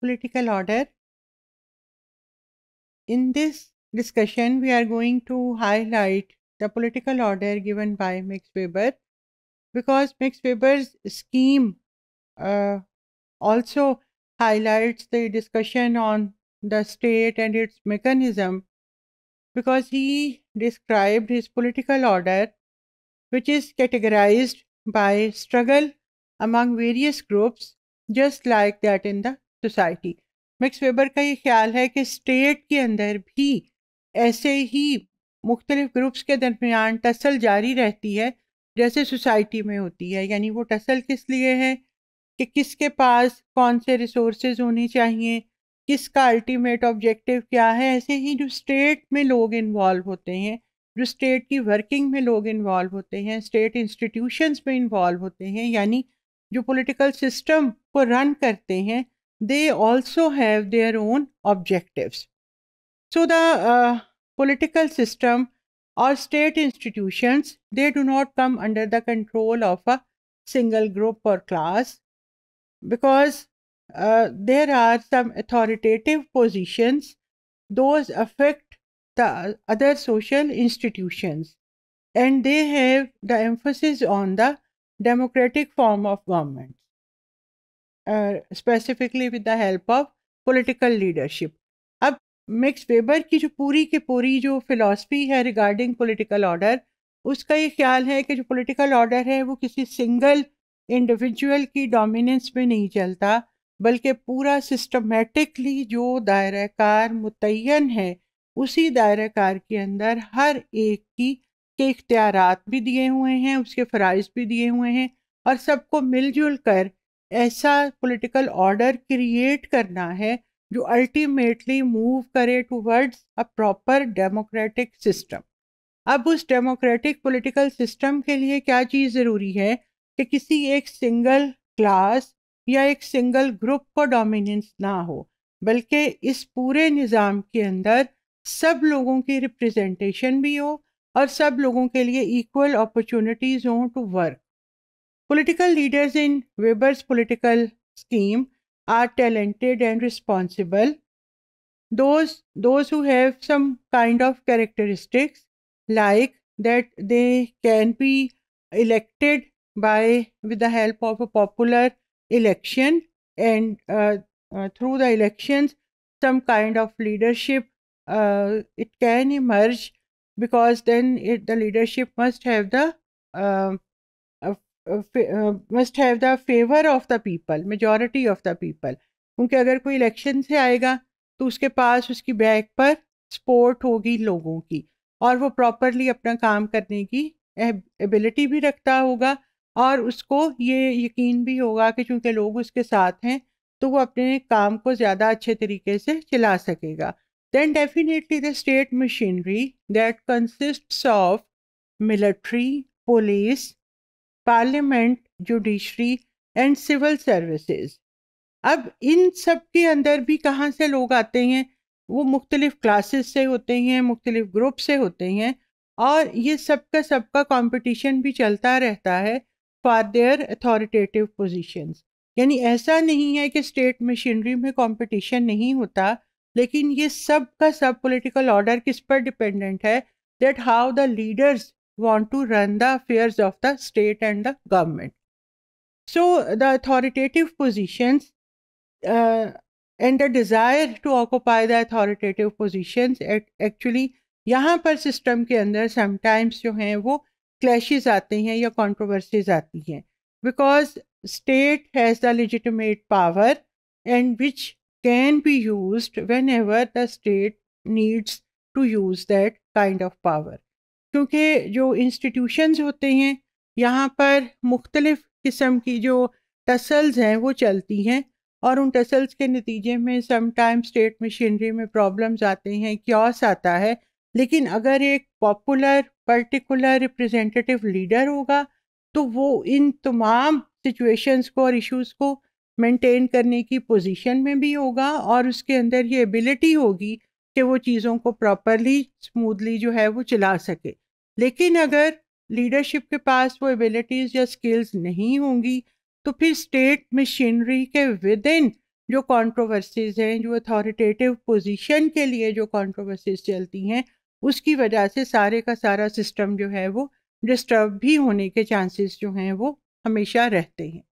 political order. In this discussion, we are going to highlight the political order given by Max Weber because Max Weber's scheme uh, also highlights the discussion on the state and its mechanism because he described his political order which is categorized by struggle among various groups just like that in the society Max Weber का ये ख्याल है कि state के अंदर भी ऐसे ही मुख्तलिफ ग्रुप्स के दरमियान टसल जारी रहती है जैसे सोसाइटी में होती है यानी वो टसल किस लिए है कि किसके पास कौन से रिसोर्स होने चाहिए किसका अल्टीमेट ऑब्जेक्टिव क्या है ऐसे ही जो स्टेट में लोग इन्वॉल्व होते हैं जो स्टेट की वर्किंग में लोग इन्वॉल्व होते हैं स्टेट इंस्टीट्यूशंस में इन्वॉल्व होते हैं यानी जो पॉलिटिकल सिस्टम को रन करते हैं they also have their own objectives. So the uh, political system or state institutions, they do not come under the control of a single group or class because uh, there are some authoritative positions, those affect the other social institutions and they have the emphasis on the democratic form of government. Specifically with the help of political leadership अब Max Weber की जो पूरी के पूरी जो philosophy है regarding political order उसका ये ख्याल है कि जो पॉलिटिकल ऑर्डर है वो किसी सिंगल इंडिविजुअल की डोमिनेंस में नहीं चलता बल्कि पूरा सिस्टमेटिकली जो दायरा कार मुतन है उसी दायरा कार के अंदर हर एक की के इख्तियार भी दिए हुए हैं उसके फ़राइज़ भी दिए हुए हैं और सबको मिलजुल कर ऐसा पॉलिटिकल ऑर्डर क्रिएट करना है जो अल्टीमेटली मूव करे towards a proper democratic system अब उस डेमोक्रेटिक पॉलिटिकल सिस्टम के लिए क्या चीज़ ज़रूरी है कि किसी एक सिंगल क्लास या एक सिंगल ग्रुप को डोमिनेंस ना हो बल्कि इस पूरे निज़ाम के अंदर सब लोगों की रिप्रेजेंटेशन भी हो और सब लोगों के लिए इक्वल अपॉर्चुनिटीज़ हों to work Political leaders in Weber's political scheme are talented and responsible. Those, those who have some kind of characteristics like that they can be elected by with the help of a popular election and uh, uh, through the elections some kind of leadership uh, it can emerge because then it, the leadership must have the uh, must have the favour of the people majority of the people क्योंकि अगर कोई election से आएगा तो उसके पास उसकी back पर support होगी लोगों की और वो प्रॉपरली अपना काम करने की एबिलिटी भी रखता होगा और उसको ये यकीन भी होगा कि चूंकि लोग उसके साथ हैं तो वो अपने काम को ज़्यादा अच्छे तरीके से चला सकेगा then definitely the state machinery that consists of military police parliament judiciary and civil services अब इन सब के अंदर भी कहाँ से लोग आते हैं वो मुख्तलिफ़ क्लासेस से होते हैं मुख्तलिफ़ ग्रुप से होते हैं और ये सबका सबका कॉम्पिटिशन भी चलता रहता है फॉर देयर अथॉरिटेटिव पोजिशन यानी ऐसा नहीं है कि स्टेट मशीनरी में कॉम्पिटिशन नहीं होता लेकिन ये सब का सब पोलिटिकल ऑर्डर किस पर डिपेंडेंट है that how the leaders want to run the affairs of the state and the government. So the authoritative positions uh, and the desire to occupy the authoritative positions actually यहाँ पर system के अंदर sometimes जो हैं वो clashes आते हैं या कॉन्ट्रोवर्सीज आती हैं because state has the legitimate power and which can be used whenever the state needs to use that kind of power. क्योंकि जो इंस्टीट्यूशंस होते हैं यहाँ पर मुख्तलिफ़ किस्म की जो टसल्स हैं वो चलती हैं और उन टसल्स के नतीजे में समटाइम स्टेट मशीनरी में प्रॉब्लम्स आते हैं क्योस आता है लेकिन अगर एक पॉपुलर पर्टिकुलर रिप्रेजेंटेटिव लीडर होगा तो वो इन तमाम सिचुएशंस को और इश्यूज को मेंटेन करने की पोजीशन में भी होगा और उसके अंदर ये एबिलिटी होगी कि वो चीज़ों को प्रॉपरली स्मूथली जो है वो चला सके लेकिन अगर लीडरशिप के पास वो एबिलिटीज़ या स्किल्स नहीं होंगी तो फिर स्टेट मशीनरी के विद इन जो कॉन्ट्रोवर्सीज हैं जो अथॉरिटेटिव पोजीशन के लिए जो कॉन्ट्रोवर्सीज चलती हैं उसकी वजह से सारे का सारा सिस्टम जो है वो डिस्टर्ब भी होने के चांसेस जो हैं वो हमेशा रहते हैं